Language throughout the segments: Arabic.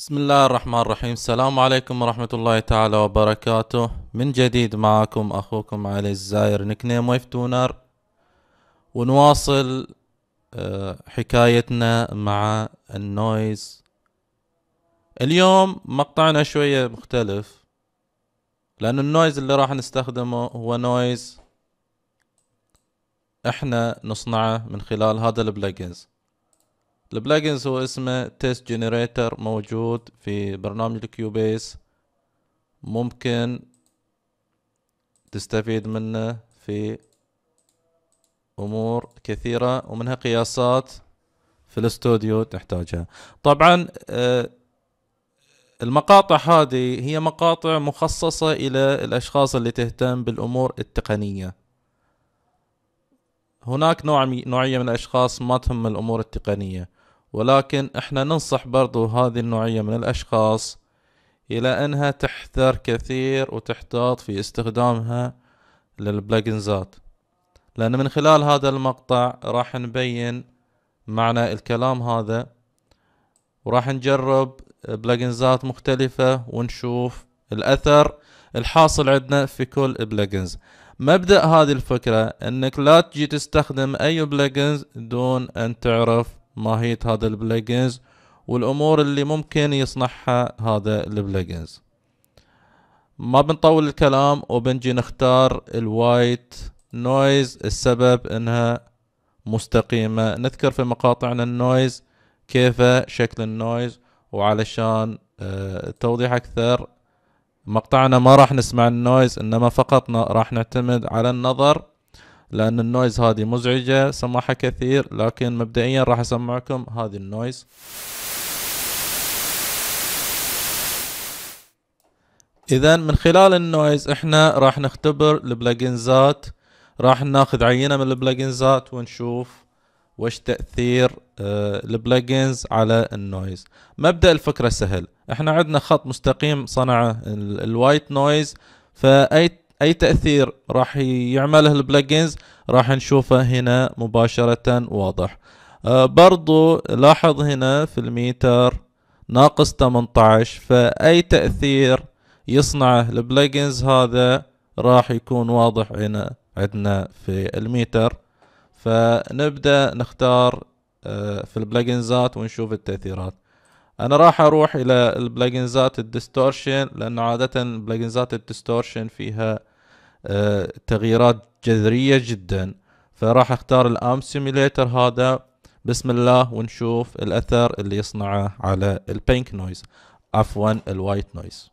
بسم الله الرحمن الرحيم السلام عليكم ورحمة الله تعالى وبركاته من جديد معكم أخوكم علي الزاير نكنيم ويف تونر ونواصل حكايتنا مع النويز اليوم مقطعنا شوية مختلف لأن النويز اللي راح نستخدمه هو نويز احنا نصنعه من خلال هذا البلجنز البلاجنز هو اسمه تيست جنريتر موجود في برنامج الكيوبيس ممكن تستفيد منه في امور كثيرة ومنها قياسات في الاستوديو تحتاجها طبعا آه، المقاطع هذه هي مقاطع مخصصة الى الاشخاص اللي تهتم بالامور التقنية هناك نوع نوعية من الاشخاص ما تهم الامور التقنية ولكن احنا ننصح برضو هذه النوعية من الأشخاص إلى أنها تحذر كثير وتحتاط في استخدامها للبلاجنزات لأن من خلال هذا المقطع راح نبين معنى الكلام هذا وراح نجرب بلاجنزات مختلفة ونشوف الأثر الحاصل عندنا في كل بلاجنز مبدأ هذه الفكرة أنك لا تجي تستخدم أي بلاجنز دون أن تعرف ماهية هذا البلاجنز والأمور اللي ممكن يصنعها هذا البلاجنز ما بنطول الكلام وبنجي نختار الوايت نويز السبب انها مستقيمة نذكر في مقاطعنا النويز كيف شكل النويز وعلشان آه، توضيح اكثر مقطعنا ما راح نسمع النويز انما فقط راح نعتمد على النظر لأن النويز هذه مزعجة سماحه كثير لكن مبدئيا راح أسمعكم هذه النويز إذا من خلال النويز إحنا راح نختبر البلاجنزات راح ناخذ عينة من البلاجنزات ونشوف وش تأثير آه، البلاجنز على النويز مبدأ الفكرة سهل احنا عندنا خط مستقيم صنعه الوايت نويز فأي اي تاثير راح يعمله البلجنز راح نشوفه هنا مباشره واضح آه برضو لاحظ هنا في الميتر ناقص 18 فاي تاثير يصنعه البلجنز هذا راح يكون واضح هنا عندنا في الميتر فنبدا نختار آه، في البلجنزات ونشوف التاثيرات انا راح اروح الى البلجنزات الديستورشن لان عاده البلجنزات الديستورشن فيها آه، تغييرات جذريه جدا فراح اختار الام سيميليتر هذا بسم الله ونشوف الاثر اللي يصنعه على البينك نويز عفوا الوايت نويز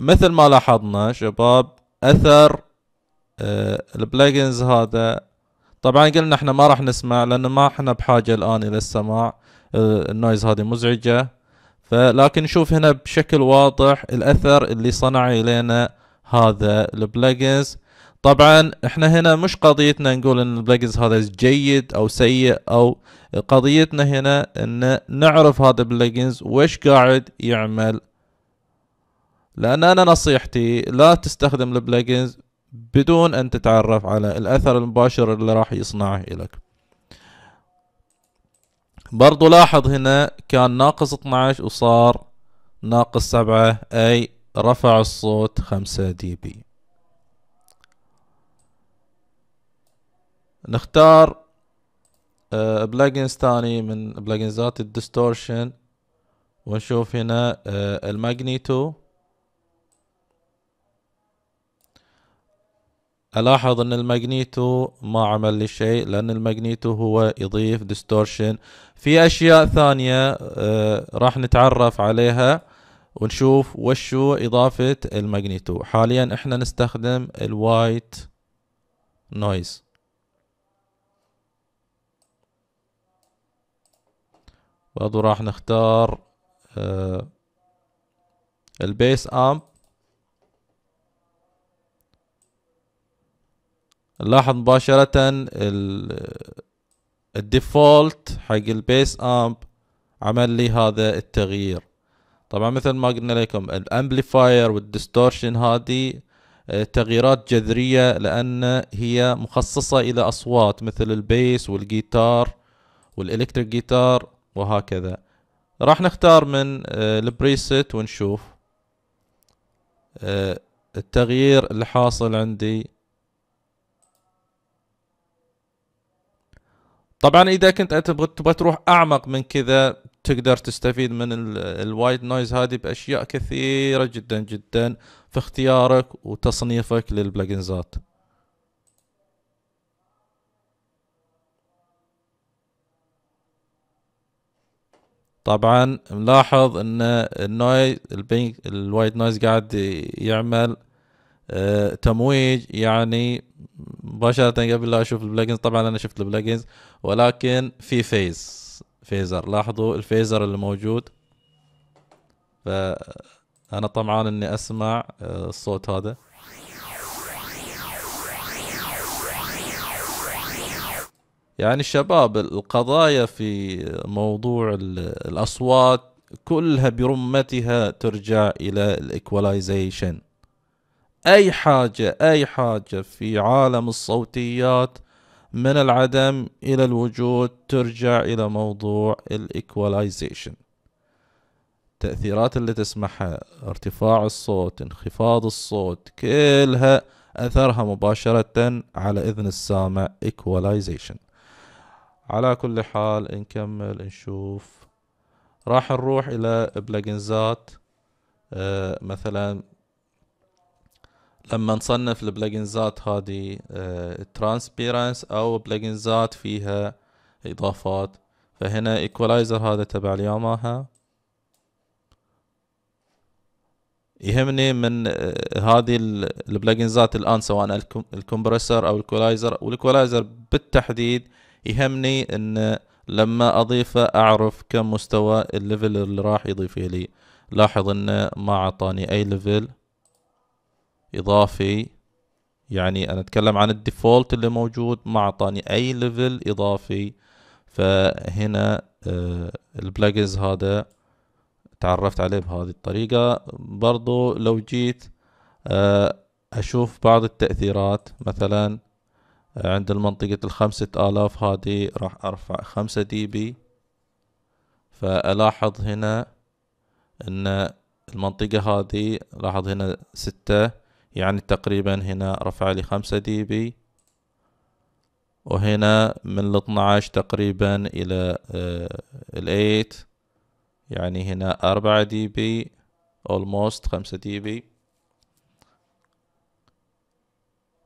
مثل ما لاحظنا شباب اثر آه، البلاجنز هذا طبعا قلنا احنا ما راح نسمع لان ما احنا بحاجه الان الى السماع النويز هذه مزعجه فلكن نشوف هنا بشكل واضح الاثر اللي صنعه الينا هذا البلجنز طبعا احنا هنا مش قضيتنا نقول ان البلجنز هذا جيد او سيء او قضيتنا هنا ان نعرف هذا البلجنز وش قاعد يعمل لان انا نصيحتي لا تستخدم البلجنز بدون ان تتعرف على الاثر المباشر اللي راح يصنعه لك برضو لاحظ هنا كان ناقص 12 وصار ناقص 7 أي رفع الصوت 5 دي بي نختار بلاجنز آه، ثاني من بلاجنزات الدستورشن ونشوف هنا آه، الماجنيتو ألاحظ أن الماجنيتو ما عمل لي شيء لأن الماجنيتو هو يضيف ديستورشن في اشياء ثانيه آه، راح نتعرف عليها ونشوف وشو اضافه الماجنيتو حاليا احنا نستخدم الوايت نويز برضو راح نختار آه، البيس امب نلاحظ مباشرة الديفولت حق البيس امب عمل لي هذا التغيير طبعا مثل ما قلنا لكم الامبليفاير والديستورشن هذه آه، تغييرات جذرية لأن هي مخصصة إلى أصوات مثل البيس والجيتار والإلكتريك جيتار وهكذا راح نختار من آه، البريست ونشوف آه، التغيير اللي حاصل عندي طبعا اذا كنت انت تبغى تروح اعمق من كذا تقدر تستفيد من الوايت نويز هذه باشياء كثيره جدا جدا في اختيارك وتصنيفك للبلجنزات طبعا ملاحظ ان النويز البينج الوايت نويز قاعد يعمل آه، تمويج يعني مباشره قبل لا اشوف البلاجنز طبعا انا شفت البلاجنز ولكن في فيز فيزر لاحظوا الفيزر اللي موجود فانا طمعان اني اسمع آه، الصوت هذا يعني الشباب القضايا في موضوع الاصوات كلها برمتها ترجع الى الايكولايزيشن أي حاجة أي حاجة في عالم الصوتيات من العدم إلى الوجود ترجع إلى موضوع الإيكواليزيشن التأثيرات اللي تسمعها ارتفاع الصوت انخفاض الصوت كلها أثرها مباشرة على إذن السامع ايكواليزيشن على كل حال نكمل نشوف راح نروح إلى بلجنزات آه، مثلا لما نصنف البلجنزات هذه ترانسبيرنس آه، او بلجنزات فيها اضافات فهنا ايكولايزر هذا تبع الياماها يهمني من آه، هذه البلجنزات الان سواء الكمبرسر او الكولايزر والكولايزر بالتحديد يهمني ان لما اضيفه اعرف كم مستوى الليفل اللي راح يضيفه لي لاحظ انه ما اعطاني اي ليفل إضافي يعني أنا أتكلم عن الديفولت اللي موجود ما أعطاني أي ليفل إضافي فهنا آه، البلاجز هذا تعرفت عليه بهذه الطريقة برضو لو جيت آه، أشوف بعض التأثيرات مثلا آه، عند المنطقة الخمسة آلاف هذه راح أرفع خمسة دي بي فألاحظ هنا أن المنطقة هذه لاحظ هنا ستة يعني تقريبا هنا رفع لي خمسة دي بي وهنا من 12 تقريبا الى آه، الايت يعني هنا أربعة دي بي اولموست خمسة دي بي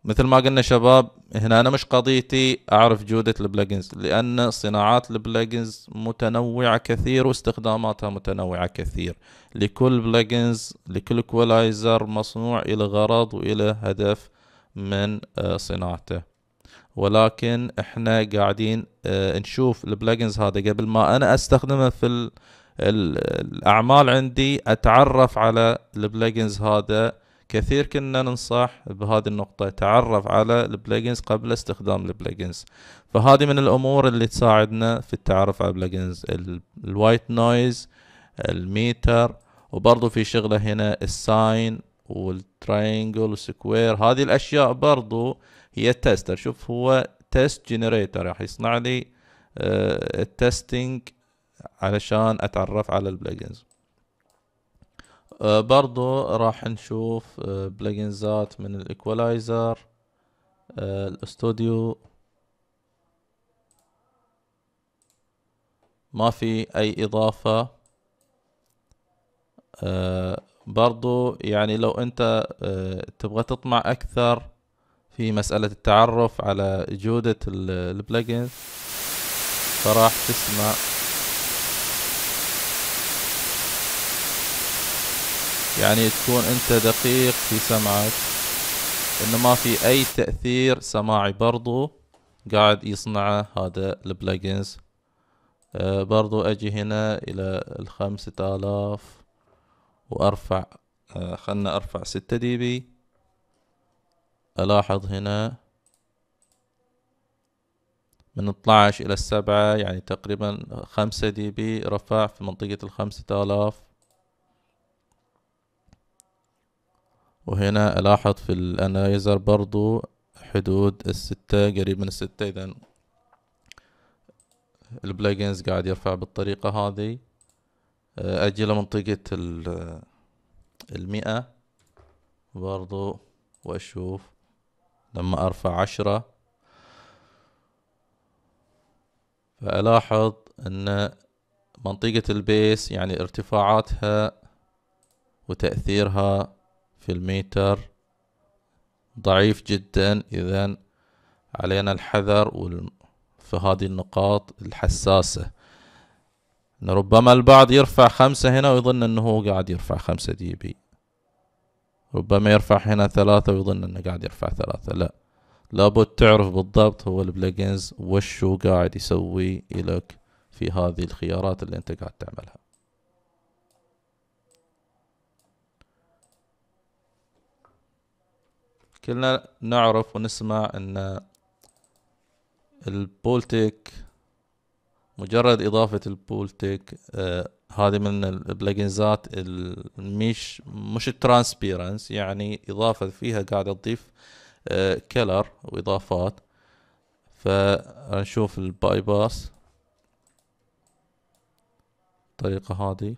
مثل ما قلنا شباب هنا أنا مش قضيتي أعرف جودة البلجنز لأن صناعات البلجنز متنوعة كثير واستخداماتها متنوعة كثير لكل بلجنز لكل كولايزر مصنوع إلى غرض وإلى هدف من آه، صناعته ولكن احنا قاعدين آه، نشوف البلجنز هذا قبل ما انا استخدمه في الاعمال عندي اتعرف على البلجنز هذا كثير كنا ننصح بهذه النقطة تعرف على البلاجينز قبل استخدام البلاجينز فهذه من الأمور اللي تساعدنا في التعرف على البلاجينز الوايت نويز الميتر وبرضو في شغلة هنا الساين والترينجل والسكوير هذه الأشياء برضو هي تستر شوف هو تيست جنريتر راح يصنع لي آه، التستنج علشان أتعرف على البلاجينز آه، برضو راح نشوف بلجنزات آه، من الايكولايزر آه، الاستوديو ما في اي اضافة برضو يعني لو انت تبغى تطمع اكثر في مسألة التعرف على جودة البلجنز فراح تسمع يعني تكون أنت دقيق في سمعك إنه ما في أي تأثير سماعي برضو قاعد يصنعه هذا البلاجنز أه برضو أجي هنا إلى الخمسة آلاف وأرفع أه خلنا أرفع ستة دي بي ألاحظ هنا من 12 إلى السبعة يعني تقريبا خمسة دي بي رفع في منطقة الخمسة آلاف وهنا ألاحظ في الأنايزر برضو حدود الستة قريب من الستة إذا البلاجينز قاعد يرفع بالطريقة هذه آه، أجي لمنطقة المئة برضو وأشوف لما أرفع عشرة فألاحظ أن منطقة البيس يعني ارتفاعاتها وتأثيرها في الميتر ضعيف جدا إذا علينا الحذر في هذه النقاط الحساسة إن ربما البعض يرفع خمسة هنا ويظن أنه هو قاعد يرفع خمسة دي بي ربما يرفع هنا ثلاثة ويظن أنه قاعد يرفع ثلاثة لا لابد تعرف بالضبط هو البلجنز وشو قاعد يسوي لك في هذه الخيارات اللي أنت قاعد تعملها كلنا نعرف ونسمع أن البولتيك مجرد إضافة البولتيك آه هذه من البلجنزات المش مش الترانسبيرنس يعني إضافة فيها قاعدة تضيف آه كلر وإضافات فنشوف الباي باس الطريقة هذه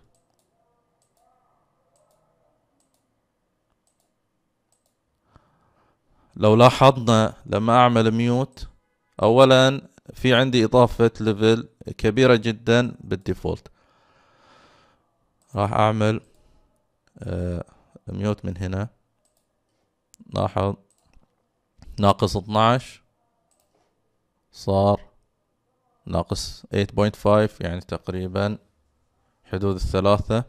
لو لاحظنا لما أعمل ميوت أولا في عندي إضافة ليفل كبيرة جدا بالديفولت راح أعمل ميوت آه، من هنا لاحظ ناقص 12 صار ناقص 8.5 يعني تقريبا حدود الثلاثة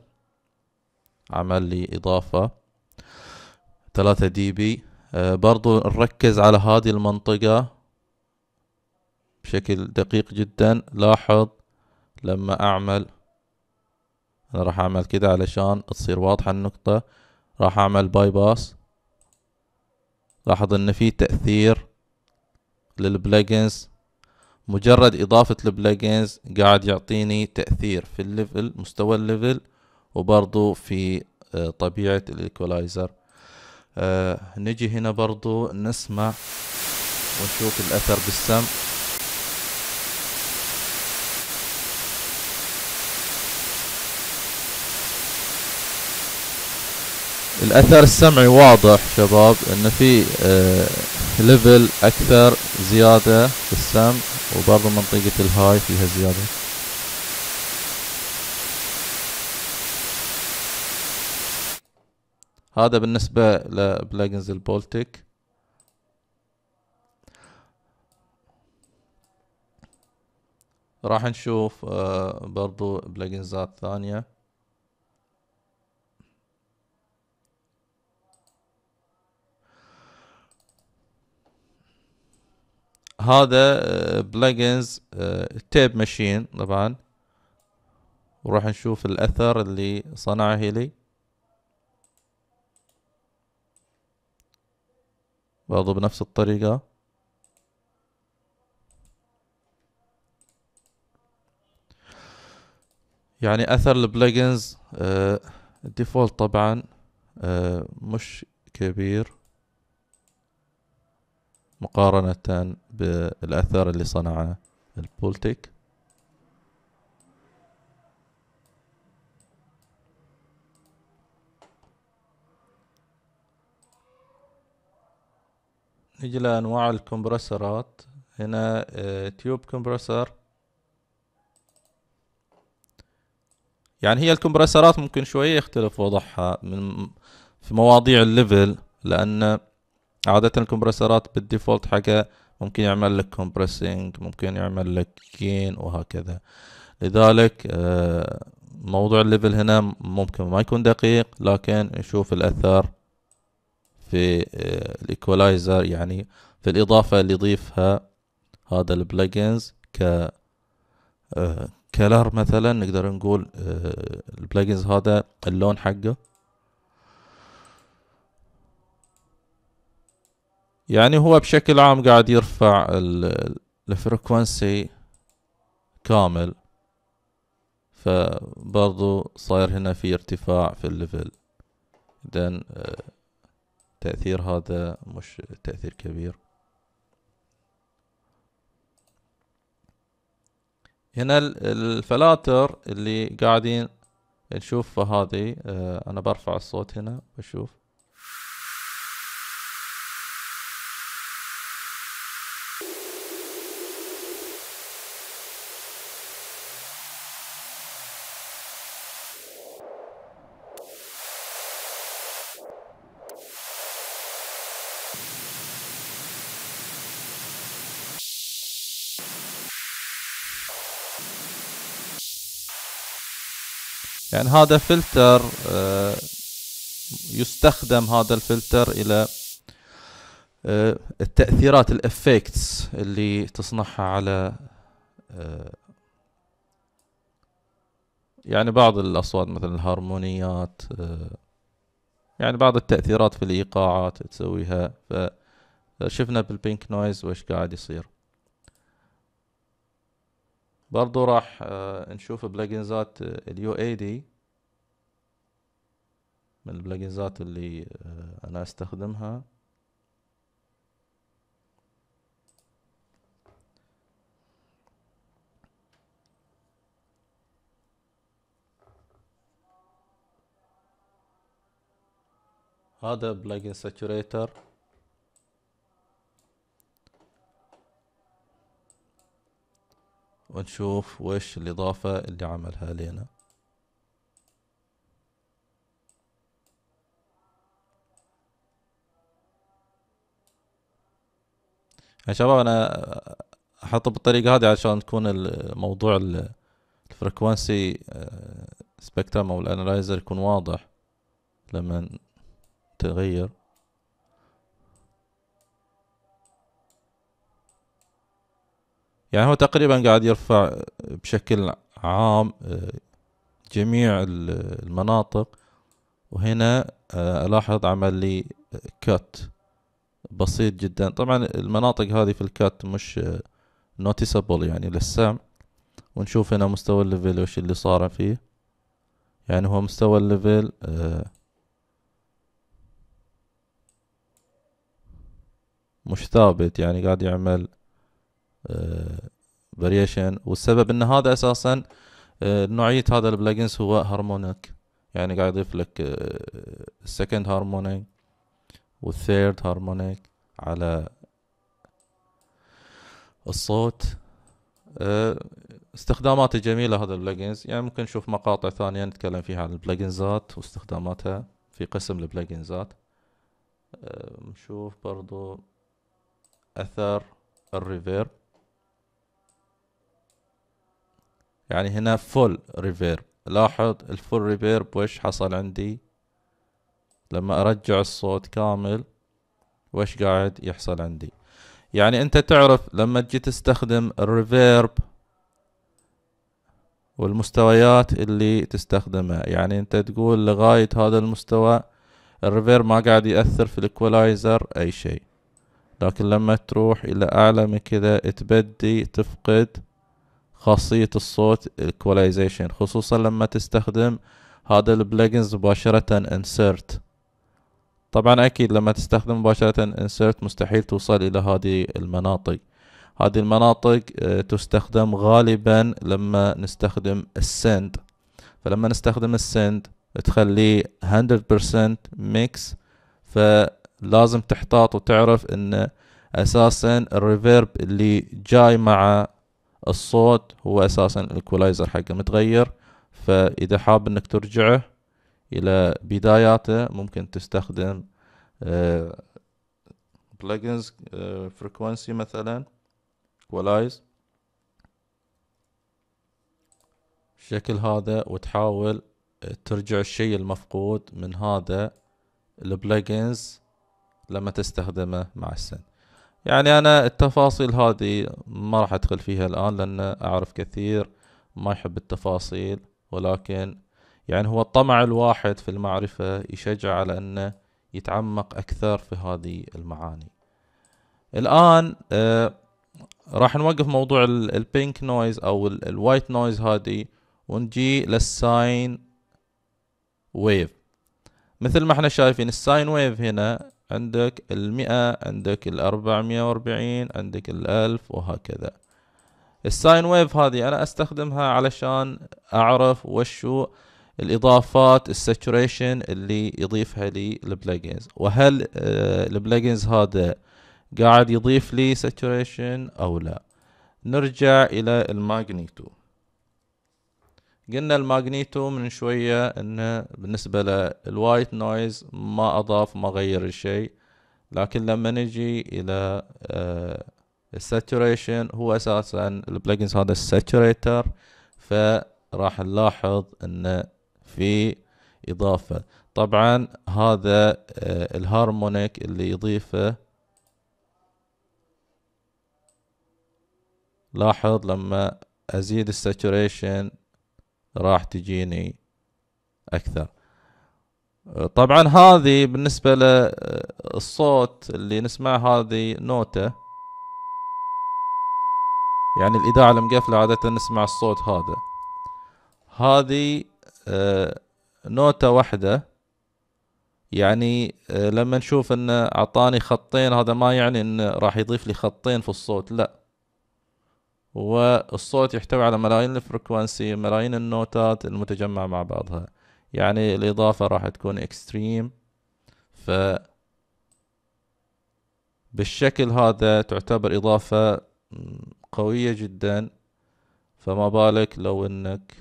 عمل لي إضافة 3 دي بي آه، برضو نركز على هذه المنطقة بشكل دقيق جدا لاحظ لما اعمل انا راح اعمل كده علشان تصير واضحة النقطة راح اعمل باي باس لاحظ ان في تأثير للبلاجنز مجرد اضافة البلاجنز قاعد يعطيني تأثير في الليفل مستوى الليفل وبرضو في آه، طبيعة الايكولايزر آه نجي هنا برضو نسمع ونشوف الأثر بالسمع الأثر السمعي واضح شباب إن في آه ليفل أكثر زيادة بالسم وبرضو منطقة الهاي فيها زيادة هذا بالنسبة لبلجنز البولتيك راح نشوف آه، برضو بلجنزات ثانية هذا بلجنز تيب ماشين طبعا وراح نشوف الاثر اللي صنعه لي برضه بنفس الطريقة يعني اثر البلجنز الديفولت آه، طبعا آه، مش كبير مقارنة بالاثر اللي صنعه البولتيك نجي لأنواع الكمبرسرات هنا تيوب آه، كمبرسر يعني هي الكمبرسرات ممكن شوية يختلف وضعها من في مواضيع الليفل لأن عادة الكمبرسرات بالديفولت حقها ممكن يعمل لك كومبرسنج ممكن يعمل لك جين وهكذا لذلك آه، موضوع الليفل هنا ممكن ما يكون دقيق لكن نشوف الأثر في الايكولايزر آه، يعني في الاضافه اللي يضيفها هذا البلجنز ك كلر آه، مثلا نقدر نقول آه، البلجنز هذا اللون حقه يعني هو بشكل عام قاعد يرفع الفريكونسي كامل فبرضو صاير هنا في ارتفاع في الليفل then uh, التأثير هذا مش تأثير كبير هنا الفلاتر اللي قاعدين نشوفها هذه آه، أنا برفع الصوت هنا بشوف يعني هذا فلتر آه، يستخدم هذا الفلتر الى آه، التأثيرات الافكتس اللي تصنعها على آه، يعني بعض الأصوات مثل الهارمونيات يعني بعض التأثيرات في الإيقاعات تسويها فشفنا بالبينك نويز وإيش قاعد يصير برضو راح آه، نشوف بلجنزات آه، اليو اي دي من البلجنزات اللي آه، انا استخدمها هذا بلجن ساتوريتر ونشوف وش الإضافة اللي عملها لنا يا شباب أنا أحطه بالطريقة هذه عشان تكون الموضوع الفريكونسي سبكترم آه، أو الأنالايزر يكون واضح لما تغير يعني هو تقريبا قاعد يرفع بشكل عام آه، جميع المناطق وهنا آه، ألاحظ عمل لي كات بسيط جدا طبعا المناطق هذه في الكات مش نوتيسابل آه، يعني للسام ونشوف هنا مستوى الليفل وش اللي صار فيه يعني هو مستوى الليفل مش ثابت يعني قاعد يعمل فاريشن آه، والسبب ان هذا اساسا آه، نوعيه هذا البلاجنز هو هارمونيك يعني قاعد يضيف لك السكند هارمونيك والثيرد هارمونيك على الصوت آه، استخدامات جميلة هذا البلاجنز يعني ممكن نشوف مقاطع ثانية نتكلم فيها عن البلاجنزات واستخداماتها في قسم البلاجنزات نشوف برضو أثر الريفيرب يعني هنا فول ريفيرب لاحظ الفول ريفيرب وش حصل عندي لما ارجع الصوت كامل وش قاعد يحصل عندي يعني انت تعرف لما تجي تستخدم الريفيرب والمستويات اللي تستخدمها يعني انت تقول لغاية هذا المستوى الريفير ما قاعد يأثر في الايكولايزر اي شيء لكن لما تروح الى اعلى من كذا تبدي تفقد خاصية الصوت equalization خصوصا لما تستخدم هذا البلجنز مباشرة insert طبعا أكيد لما تستخدم مباشرة insert مستحيل توصل إلى هذه المناطق هذه المناطق آه، تستخدم غالبا لما نستخدم السند فلما نستخدم السند تخليه 100% ميكس فلازم تحتاط وتعرف ان اساسا الريفيرب اللي جاي مع الصوت هو اساسا الكولايزر حقه متغير فاذا حاب انك ترجعه الى بداياته ممكن تستخدم بلجنز آه، فريكونسي آه، مثلا كولايز الشكل هذا وتحاول آه، ترجع الشيء المفقود من هذا البلجنز لما تستخدمه مع السن يعني أنا التفاصيل هذه ما راح أدخل فيها الآن لأن أعرف كثير ما يحب التفاصيل ولكن يعني هو طمع الواحد في المعرفة يشجع على أنه يتعمق أكثر في هذه المعاني الآن آه راح نوقف موضوع البينك نويز أو الوايت نويز هذه ونجي للساين ويف مثل ما احنا شايفين الساين ويف هنا عندك المئة عندك الأربعمية وأربعين عندك الألف وهكذا الساين ويف هذه أنا أستخدمها علشان أعرف وشو الإضافات الساتوريشن اللي يضيفها لي البلاجينز وهل آه، البلاجينز هذا قاعد يضيف لي ساتوريشن أو لا نرجع إلى الماجنيتو قلنا الماجنيتو من شوية انه بالنسبة للوايت نويز ما اضاف ما غير الشيء لكن لما نجي الى آه، الساتوريشن هو اساسا البلجنز هذا الساتوريتر فراح نلاحظ انه في اضافة طبعا هذا آه، الهارمونيك اللي يضيفه لاحظ لما ازيد الساتوريشن راح تجيني اكثر طبعا هذه بالنسبة للصوت اللي نسمع هذه نوتة يعني الإذاعة المقفلة عادة نسمع الصوت هذا هذه آه، نوتة واحدة يعني آه، لما نشوف انه اعطاني خطين هذا ما يعني انه راح يضيف لي خطين في الصوت لا والصوت يحتوي على ملايين الفريكوانسي ملايين النوتات المتجمعة مع بعضها يعني الإضافة راح تكون اكستريم ف بالشكل هذا تعتبر إضافة قوية جدا فما بالك لو انك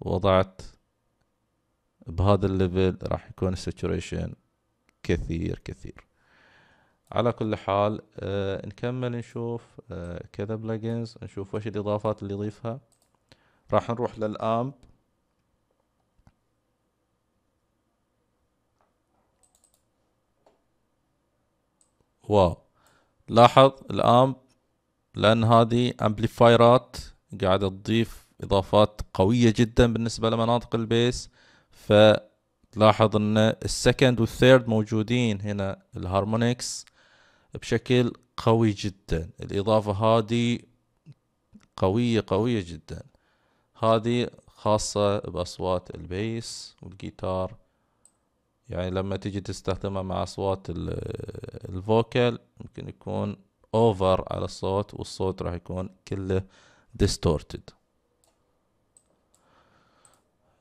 وضعت بهذا الليفل راح يكون الساتوريشن كثير كثير على كل حال آه نكمل نشوف آه كذا بلجنز نشوف وش الاضافات اللي يضيفها راح نروح للامب واو لاحظ الامب لان هذه امبليفايرات قاعده تضيف اضافات قويه جدا بالنسبه لمناطق البيس فتلاحظ ان السكند والثيرد موجودين هنا الهارمونكس بشكل قوي جدا الإضافة هذه قوية قوية جدا هذه خاصة بأصوات البيس والجيتار يعني لما تجي تستخدمها مع أصوات الفوكال ممكن يكون أوفر على الصوت والصوت راح يكون كله ديستورتد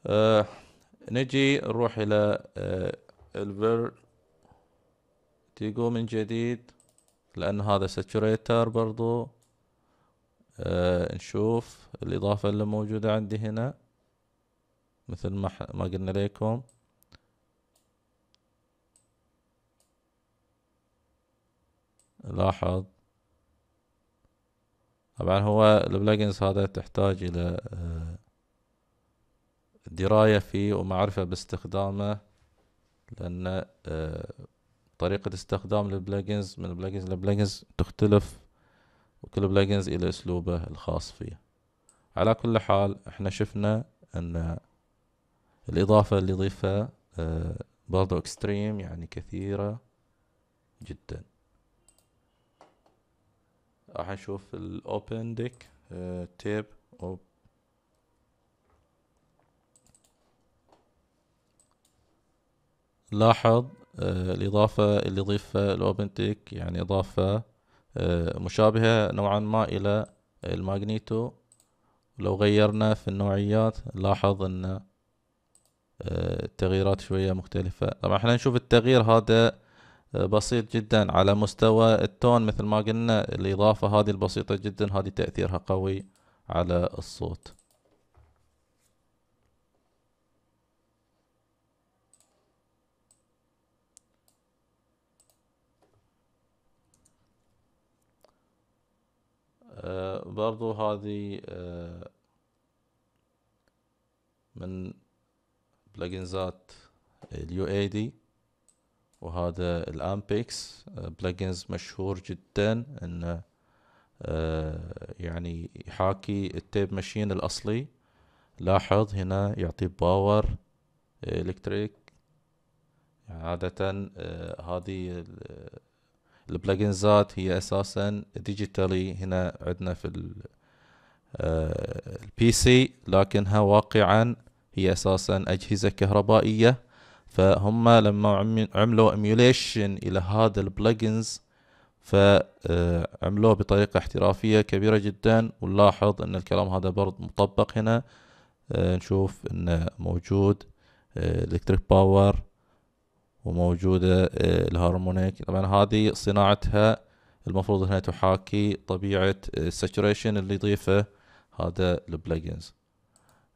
آه نجي نروح إلى آه الفير تيجو من جديد لأن هذا ساتوريتر برضو آه نشوف الإضافة اللي موجودة عندي هنا مثل ما, ما قلنا لكم لاحظ طبعا هو البلجنز هذا تحتاج إلى آه، دراية فيه ومعرفة باستخدامه لأن آه، طريقة استخدام البلاجنز من البلاجنز لبلاجنز تختلف وكل بلاجنز إلى أسلوبه الخاص فيه على كل حال احنا شفنا أن الإضافة اللي ضيفها آه، برضو اكستريم يعني كثيرة جدا راح نشوف الأوبن ديك تيب أو لاحظ آه، الإضافة اللي ضيفها الأوبنتيك يعني إضافة آه، مشابهة نوعا ما إلى الماغنيتو لو غيرنا في النوعيات نلاحظ أن آه، التغييرات شوية مختلفة طبعا احنا نشوف التغيير هذا بسيط جدا على مستوى التون مثل ما قلنا الإضافة هذه البسيطة جدا هذه تأثيرها قوي على الصوت آه، برضو هذه آه، من بلجنزات اليو اي دي وهذا الامبيكس آه، بلجنز مشهور جدا انه يعني يحاكي التيب ماشين الاصلي لاحظ هنا يعطي باور الكتريك عادة هذه البلجنزات هي اساسا ديجيتالي هنا عندنا في البي سي آه، لكنها واقعا هي اساسا اجهزه كهربائيه فهم لما عملوا ايميوليشن الى هذا البلجنز فعملوه آه، بطريقه احترافيه كبيره جدا ونلاحظ ان الكلام هذا برضه مطبق هنا آه، نشوف انه موجود الكتريك باور وموجودة آه، الهرمونيك طبعا هذه صناعتها المفروض انها تحاكي طبيعة آه، الساتوريشن اللي يضيفه هذا البلجنز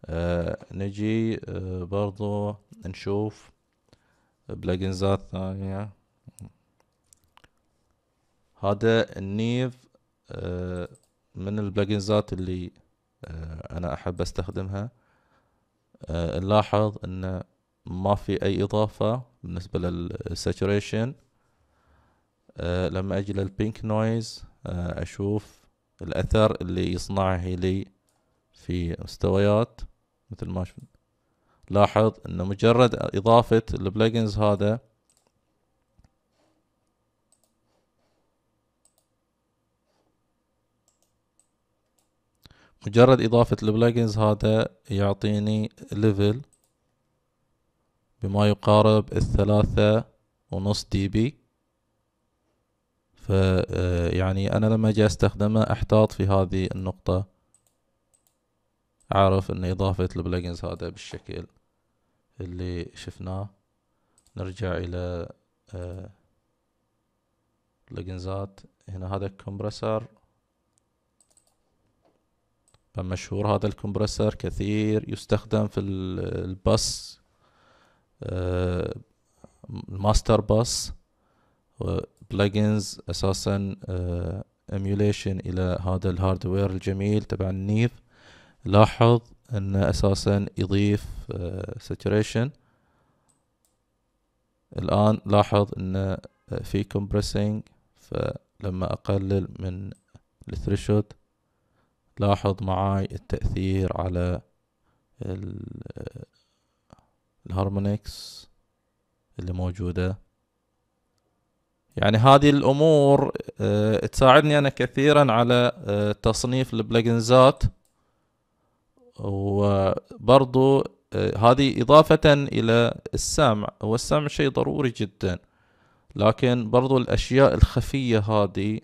آه نجي آه برضو نشوف بلجنزات ثانية هذا النيف آه من البلجنزات اللي آه انا احب استخدمها آه نلاحظ ان ما في أي إضافة بالنسبة للساتوريشن أه لما أجي للبينك نويز أه أشوف الأثر اللي يصنعه لي في مستويات مثل ما شفنا لاحظ أن مجرد إضافة البلاجنز هذا مجرد إضافة البلاجنز هذا يعطيني ليفل بما يقارب الثلاثة ونص دي بي فيعني آه، أنا لما أجي أستخدمه أحتاط في هذه النقطة أعرف أن إضافة البلجنز هذا بالشكل اللي شفناه نرجع إلى آه، بلجنزات هنا هذا الكمبرسر فمشهور هذا الكمبرسر كثير يستخدم في الباس الماستر باس بلجنز اساسا ايميوليشن آه، الى هذا الهاردوير الجميل تبع النيف لاحظ ان اساسا يضيف ساتوريشن آه، الان لاحظ ان آه، في كومبريسنج فلما اقلل من الثريشولد لاحظ معاي التأثير على الهارمونكس اللي موجودة يعني هذه الأمور آه، تساعدني أنا كثيرا على آه، تصنيف البلاجنزات وبرضو آه، هذه إضافة إلى السمع والسمع شيء ضروري جدا لكن برضو الأشياء الخفية هذه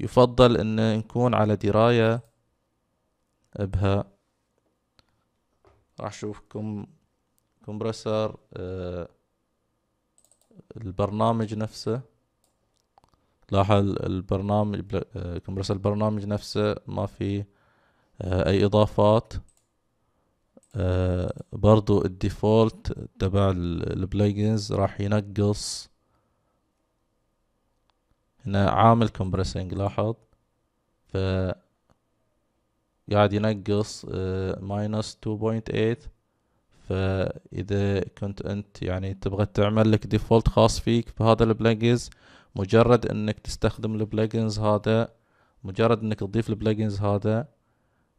يفضل أن نكون على دراية بها راح أشوفكم كومبرسر آه، البرنامج نفسه لاحظ البرنامج كومبرسر البرنامج نفسه ما في آه، اي اضافات آه، برضو الديفولت تبع البلجنز راح ينقص هنا عامل كومبرسنج لاحظ ف قاعد ينقص ماينس 2.8 فإذا كنت أنت يعني تبغى تعمل لك ديفولت خاص فيك بهذا البلجنز مجرد أنك تستخدم البلجنز هذا مجرد أنك تضيف البلجنز هذا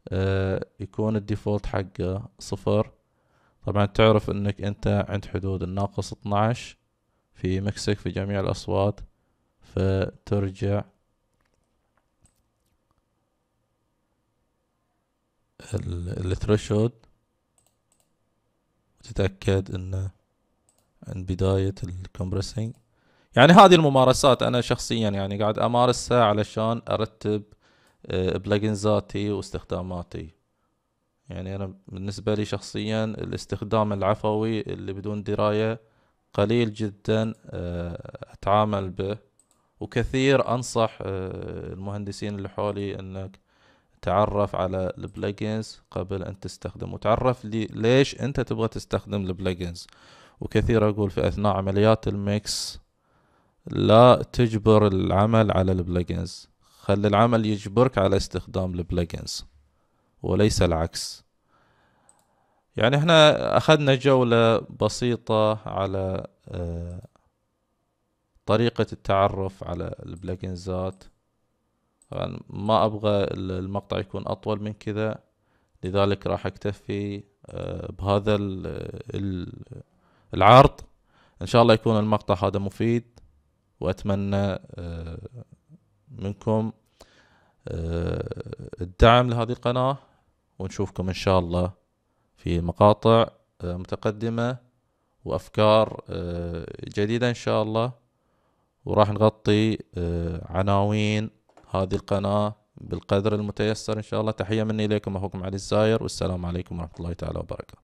آه يكون الديفولت حقه صفر طبعا تعرف أنك أنت عند حدود الناقص 12 في مكسك في جميع الأصوات فترجع الثريشولد تتأكد أنه عند بداية الكمبرسنج يعني هذه الممارسات أنا شخصيا يعني قاعد أمارسها علشان أرتب آه، بلجنزاتي واستخداماتي يعني أنا بالنسبة لي شخصيا الاستخدام العفوي اللي بدون دراية قليل جدا آه، أتعامل به وكثير أنصح آه، المهندسين اللي حولي أنك تعرف على البلجنز قبل أن تستخدم تعرف لي ليش أنت تبغى تستخدم البلجنز وكثير أقول في أثناء عمليات الميكس لا تجبر العمل على البلجنز خلي العمل يجبرك على استخدام البلجنز وليس العكس يعني احنا أخذنا جولة بسيطة على آه، طريقة التعرف على البلجنزات طبعا ما أبغى المقطع يكون أطول من كذا لذلك راح أكتفي آه، بهذا العرض إن شاء الله يكون المقطع هذا مفيد وأتمنى آه، منكم آه، الدعم لهذه القناة ونشوفكم إن شاء الله في مقاطع متقدمة وأفكار جديدة إن شاء الله وراح نغطي عناوين هذه القناة بالقدر المتيسر إن شاء الله تحية مني إليكم أخوكم علي الزاير والسلام عليكم ورحمة الله تعالى وبركاته